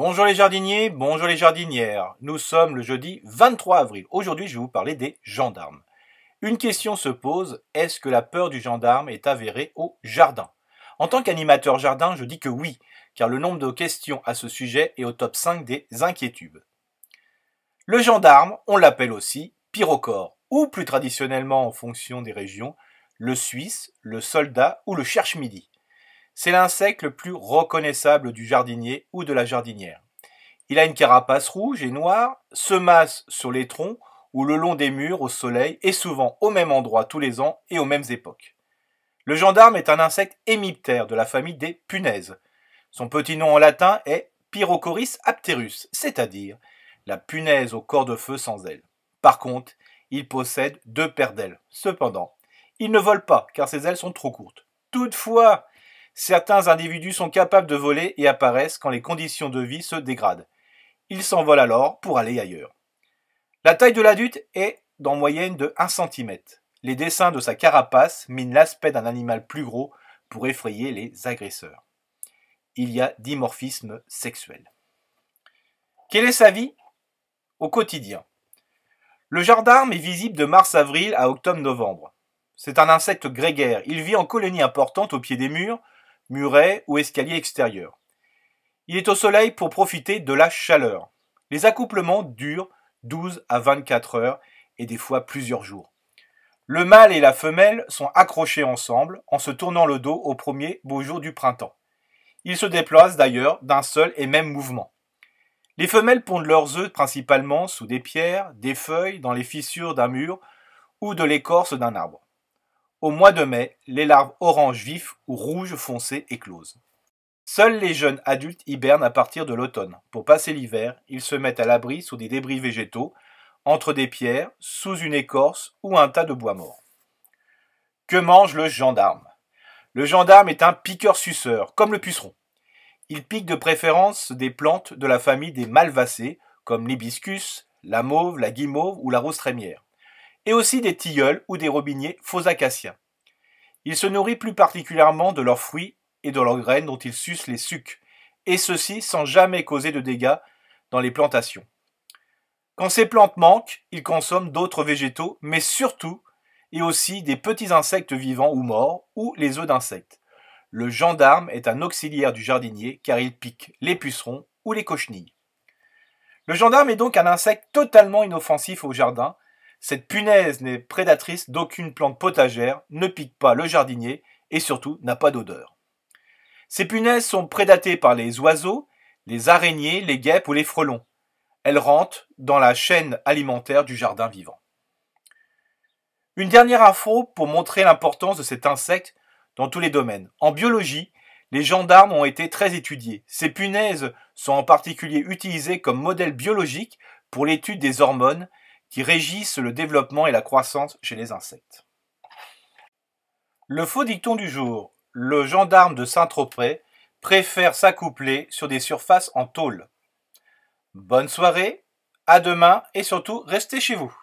Bonjour les jardiniers, bonjour les jardinières. Nous sommes le jeudi 23 avril. Aujourd'hui, je vais vous parler des gendarmes. Une question se pose, est-ce que la peur du gendarme est avérée au jardin En tant qu'animateur jardin, je dis que oui, car le nombre de questions à ce sujet est au top 5 des inquiétudes. Le gendarme, on l'appelle aussi pyrocore, ou plus traditionnellement en fonction des régions, le suisse, le soldat ou le cherche-midi. C'est l'insecte le plus reconnaissable du jardinier ou de la jardinière. Il a une carapace rouge et noire, se masse sur les troncs ou le long des murs au soleil et souvent au même endroit tous les ans et aux mêmes époques. Le gendarme est un insecte hémiptère de la famille des punaises. Son petit nom en latin est Pyrochoris apterus, c'est-à-dire la punaise au corps de feu sans ailes. Par contre, il possède deux paires d'ailes. Cependant, il ne vole pas car ses ailes sont trop courtes. Toutefois, Certains individus sont capables de voler et apparaissent quand les conditions de vie se dégradent. Ils s'envolent alors pour aller ailleurs. La taille de l'adulte est en moyenne de 1 cm. Les dessins de sa carapace minent l'aspect d'un animal plus gros pour effrayer les agresseurs. Il y a dimorphisme sexuel. Quelle est sa vie Au quotidien. Le gendarme est visible de mars-avril à octobre-novembre. C'est un insecte grégaire. Il vit en colonies importantes au pied des murs, murets ou escaliers extérieur. Il est au soleil pour profiter de la chaleur. Les accouplements durent 12 à 24 heures et des fois plusieurs jours. Le mâle et la femelle sont accrochés ensemble en se tournant le dos au premier beau jour du printemps. Ils se déplacent d'ailleurs d'un seul et même mouvement. Les femelles pondent leurs œufs principalement sous des pierres, des feuilles, dans les fissures d'un mur ou de l'écorce d'un arbre. Au mois de mai, les larves orange vif ou rouge foncé éclosent. Seuls les jeunes adultes hibernent à partir de l'automne. Pour passer l'hiver, ils se mettent à l'abri sous des débris végétaux, entre des pierres, sous une écorce ou un tas de bois mort. Que mange le gendarme Le gendarme est un piqueur-suceur, comme le puceron. Il pique de préférence des plantes de la famille des malvacées, comme l'hibiscus, la mauve, la guimauve ou la rose trémière et aussi des tilleuls ou des robiniers faux acaciens. Il se nourrit plus particulièrement de leurs fruits et de leurs graines dont il suce les sucs, et ceci sans jamais causer de dégâts dans les plantations. Quand ces plantes manquent, il consomme d'autres végétaux, mais surtout et aussi des petits insectes vivants ou morts, ou les œufs d'insectes. Le gendarme est un auxiliaire du jardinier car il pique les pucerons ou les cochenilles. Le gendarme est donc un insecte totalement inoffensif au jardin, cette punaise n'est prédatrice d'aucune plante potagère, ne pique pas le jardinier et surtout n'a pas d'odeur. Ces punaises sont prédatées par les oiseaux, les araignées, les guêpes ou les frelons. Elles rentrent dans la chaîne alimentaire du jardin vivant. Une dernière info pour montrer l'importance de cet insecte dans tous les domaines. En biologie, les gendarmes ont été très étudiés. Ces punaises sont en particulier utilisées comme modèle biologique pour l'étude des hormones qui régissent le développement et la croissance chez les insectes. Le faux dicton du jour, le gendarme de Saint-Tropez préfère s'accoupler sur des surfaces en tôle. Bonne soirée, à demain et surtout restez chez vous.